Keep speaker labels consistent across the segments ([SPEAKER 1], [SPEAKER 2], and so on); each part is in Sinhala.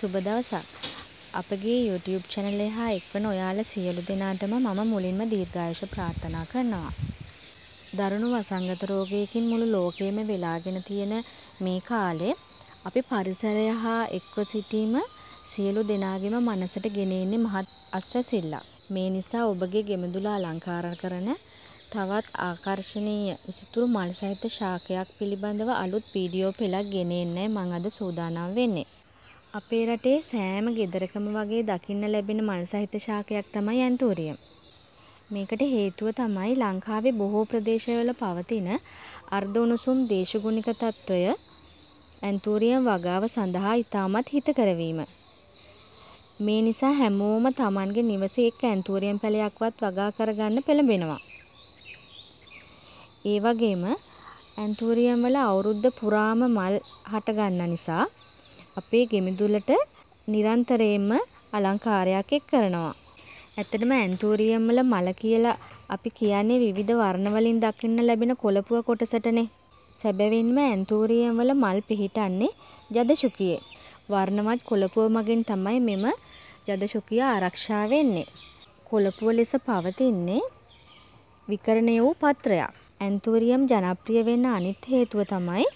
[SPEAKER 1] සුබ දවසක්. අපගේ YouTube චැනලය හා එක්වන ඔයාල සියලු දෙනාටම මම මුලින්ම දීර්ඝායුෂ ප්‍රාර්ථනා කරනවා. දරුණු වසංගත රෝගයකින් මුළු ලෝකයම වෙලාගෙන තියෙන මේ කාලේ අපි පරිසරය හා එක්ව සිටීම සියලු දෙනාගෙම මනසට ගෙන එන්නේ මහත් අස්වැසිල්ලක්. මේ නිසා ඔබගේ ගෙමිදුල අලංකාර කරන තවත් ආකර්ශනීය විසිතුරු මල් සහිත ශාකයක් පිළිබඳව අලුත් වීඩියෝ පෙළක් ගෙන එන්නයි මම අද සූදානම් වෙන්නේ. අපේ රටේ සෑම ගෙදරකම වගේ දකින්න ලැබෙන මල්සහිත ශාකයක් තමයි ඇන්තූරියම්. මේකට හේතුව තමයි ලංකාවේ බොහෝ ප්‍රදේශවල පවතින අර්ධ උණුසුම් දේශගුණික తত্ত্বය ඇන්තූරියම් වගාව සඳහා ඉතාමත් හිතකරවීම. මේ නිසා හැමෝම Tamanගේ නිවසේ එක් ඇන්තූරියම් පැලයක්වත් වගා කරගන්න පෙළඹෙනවා. ඒ වගේම ඇන්තූරියම් වල අවුරුද්ද පුරාම මල් හටගන්න නිසා අපේ ගෙමිදුලට නිරන්තරයෙන්ම අලංකාරයක් එක් කරනවා. ඇත්තටම ඇන්තූරියම් වල මල කියලා අපි කියන්නේ විවිධ වර්ණ වලින් දක්වන්න ලැබෙන කොළපුව කොටසටනේ. සැබවින්ම ඇන්තූරියම් වල මල් පිහිටන්නේ ජදශුකියේ. වර්ණවත් කොළපුව මගින් තමයි මෙම ජදශුකිය ආරක්ෂා වෙන්නේ. කොළපුව ලෙස පවතින්නේ විකරණය වූ පත්‍රයක්. ඇන්තූරියම් ජනප්‍රිය වෙන්න අනිත් හේතුව තමයි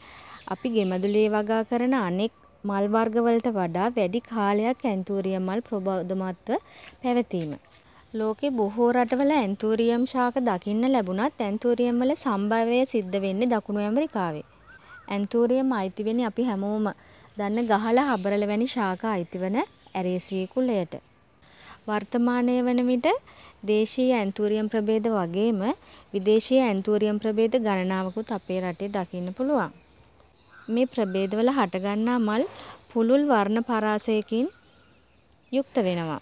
[SPEAKER 1] අපි ගෙමදුලේ වගා කරන අනෙක් මල් වර්ගවලට වඩා වැඩි කාලයක් ඇන්තූරියම් මල් ප්‍රබෝධමත්ව පැවතීම. ලෝකේ බොහෝ රටවල ඇන්තූරියම් ශාක දකින්න ලැබුණත් ඇන්තූරියම් වල සම්භවය සිද්ධ වෙන්නේ දකුණු ඇමරිකාවේ. ඇන්තූරියම් අයිති වෙන්නේ අපි හැමෝම දන්න ගහල හබරල වැනි ශාක අයිතිවන ඇරේසිය කුලයට. වර්තමානයේ වන විට දේශීය ඇන්තූරියම් ප්‍රභේද වගේම විදේශීය ඇන්තූරියම් ප්‍රභේද ගණනාවකුත් අපේ රටේ දකින්න පුළුවන්. මේ ප්‍රභේදවල හටගන්නා මල් පුළුල් වර්ණ පරාසයකින් යුක්ත වෙනවා.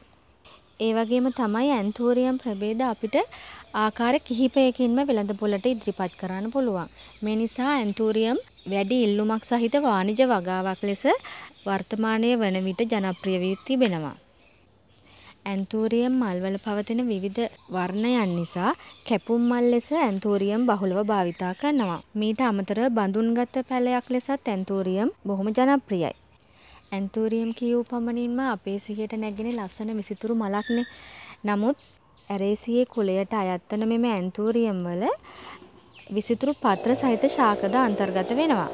[SPEAKER 1] ඒ වගේම තමයි ඇන්තූරියම් ප්‍රභේද අපිට ආකාර කිහිපයකින්ම වෙළඳ පොළට ඉදිරිපත් කරන්න පුළුවන්. මේ නිසා ඇන්තූරියම් වැඩි ඉල්ලුමක් සහිත වාණිජ වගාවක් ලෙස වර්තමානයේ වන විට ජනප්‍රිය වී තිබෙනවා. ඇන්තූරියම් මල්වල පවතින විවිධ වර්ණයන් නිසා කැපුම් මල් ලෙස ඇන්තූරියම් බහුලව භාවිතා කරනවා. මීට අමතරව බඳුන්ගත පැලයක් ලෙසත් ඇන්තූරියම් බොහොම ජනප්‍රියයි. ඇන්තූරියම් කියූ පමණින්ම අපේ සිහියට නැගෙන ලස්සන විසිතුරු මලක්නේ. නමුත් ඇරේසියේ කුලයට අයත් වන මෙම ඇන්තූරියම් වල විසිතුරු පත්‍ර සහිත ශාකද අන්තර්ගත වෙනවා.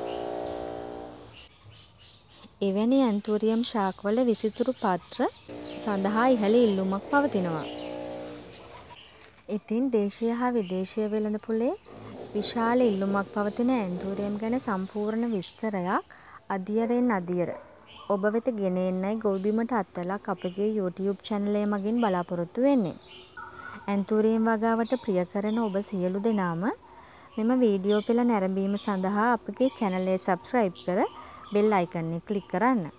[SPEAKER 1] එවැනි ඇන්තූරියම් ශාකවල විසිතුරු පත්‍ර සඳහා ඉහළ ඉල්ලුමක් පවතිනවා. ඉතින් දේශීය හා විදේශීය වෙළඳපොලේ විශාල ඉල්ලුමක් පවතින ඇන්තූරියම් ගැන සම්පූර්ණ විස්තරයක් අදියරෙන් අදියර ඔබ වෙත ගෙන එන්නයි ගොවිබිමට අත්තලක් අපගේ YouTube channel මගින් බලාපොරොත්තු වෙන්නේ. ඇන්තූරියම් වගාවට ප්‍රිය කරන ඔබ සියලු දෙනාම මෙම වීඩියෝ පෙළ නැරඹීම සඳහා අපගේ channel subscribe කර bell icon එක click කරන්න.